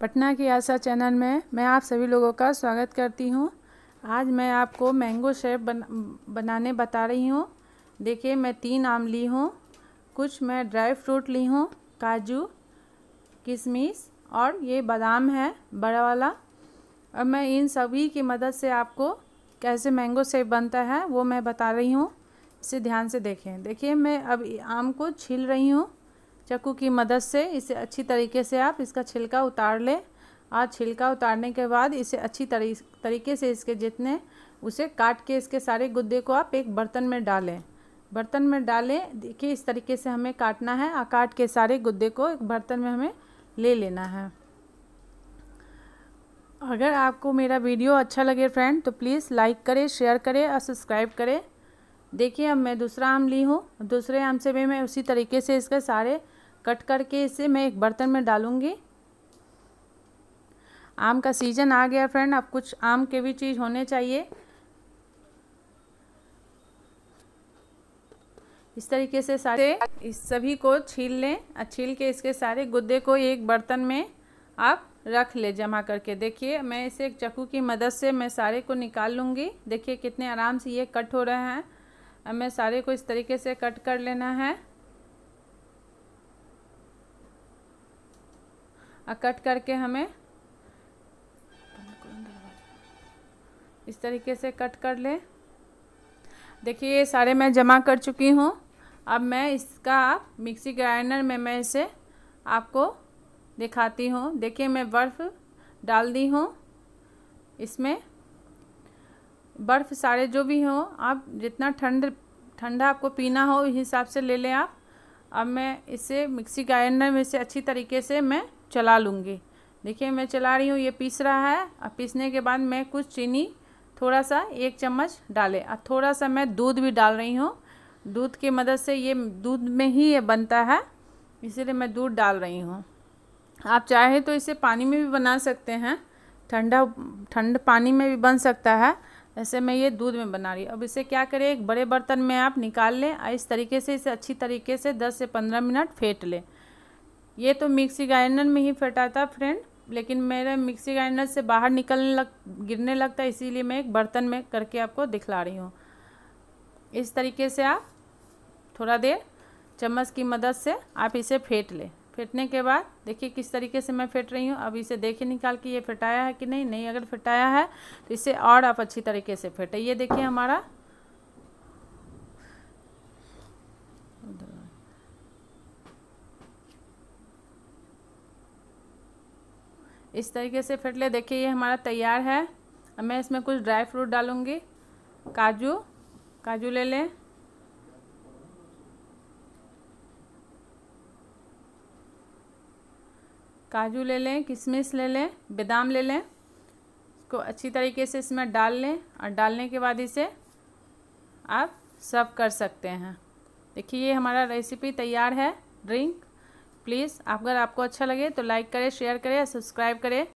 पटना की आशा चैनल में मैं आप सभी लोगों का स्वागत करती हूँ आज मैं आपको मैंगो शेप बन, बनाने बता रही हूँ देखिए मैं तीन आम ली हूँ कुछ मैं ड्राई फ्रूट ली हूँ काजू किशमिश और ये बादाम है बड़ा वाला और मैं इन सभी की मदद से आपको कैसे मैंगो शेप बनता है वो मैं बता रही हूँ इसे ध्यान से देखें देखिए मैं अब आम को छील रही हूँ चाकू की मदद से इसे अच्छी तरीके से आप इसका छिलका उतार लें और छिलका उतारने के बाद इसे अच्छी तरी तरीके से इसके जितने उसे काट के इसके सारे गुद्दे को आप एक बर्तन में डालें बर्तन में डालें देखिए इस तरीके से हमें काटना है और काट के सारे गुद्दे को एक बर्तन में हमें ले लेना है अगर आपको मेरा वीडियो अच्छा लगे फ्रेंड तो प्लीज़ लाइक करें शेयर करें और सब्सक्राइब करें देखिए अब मैं दूसरा आम ली हूँ दूसरे आम से भी मैं उसी तरीके से इसके सारे कट करके इसे मैं एक बर्तन में डालूँगी आम का सीज़न आ गया फ्रेंड अब कुछ आम के भी चीज़ होने चाहिए इस तरीके से सारे इस सभी को छील लें छील के इसके सारे गुद्दे को एक बर्तन में आप रख ले जमा करके देखिए मैं इसे एक चक्कू की मदद से मैं सारे को निकाल लूँगी देखिए कितने आराम से ये कट हो रहे हैं हमें सारे को इस तरीके से कट कर लेना है और कट करके हमें इस तरीके से कट कर ले देखिए ये सारे मैं जमा कर चुकी हूँ अब मैं इसका मिक्सी ग्राइंडर में मैं इसे आपको दिखाती हूँ देखिए मैं बर्फ़ डाल दी हूँ इसमें बर्फ़ सारे जो भी हो आप जितना ठंड ठंडा आपको पीना हो उस हिसाब से ले लें आप अब मैं इसे मिक्सी ग्राइंडर में से अच्छी तरीके से मैं चला लूँगी देखिए मैं चला रही हूँ ये पीस रहा है अब पीसने के बाद मैं कुछ चीनी थोड़ा सा एक चम्मच डालें और थोड़ा सा मैं दूध भी डाल रही हूँ दूध की मदद से ये दूध में ही ये बनता है इसीलिए मैं दूध डाल रही हूँ आप चाहे तो इसे पानी में भी बना सकते हैं ठंडा ठंड पानी में भी बन सकता है ऐसे मैं ये दूध में बना रही अब इसे क्या करें एक बड़े बर्तन में आप निकाल लें और इस तरीके से इसे अच्छी तरीके से 10 से 15 मिनट फेंट लें ये तो मिक्सी ग्राइंडर में ही फेंटा था फ्रेंड लेकिन मेरे मिक्सी ग्राइंडर से बाहर निकलने लग गिरने लगता है इसीलिए मैं एक बर्तन में करके आपको दिखला रही हूँ इस तरीके से आप थोड़ा देर चम्मच की मदद से आप इसे फेंट लें फेंटने के बाद देखिए किस तरीके से मैं फेंट रही हूँ अब इसे देखिए निकाल के ये फिटाया है कि नहीं नहीं अगर फिटाया है तो इसे और आप अच्छी तरीके से फेंटे ये देखिए हमारा इस तरीके से फेट ले देखिए ये हमारा तैयार है अब मैं इसमें कुछ ड्राई फ्रूट डालूंगी काजू काजू ले लें काजू ले लें किशमिश ले लें बादाम ले लें इसको अच्छी तरीके से इसमें डाल लें और डालने के बाद इसे आप सर्व कर सकते हैं देखिए ये हमारा रेसिपी तैयार है ड्रिंक प्लीज़ अगर आपको अच्छा लगे तो लाइक करें शेयर करें सब्सक्राइब करें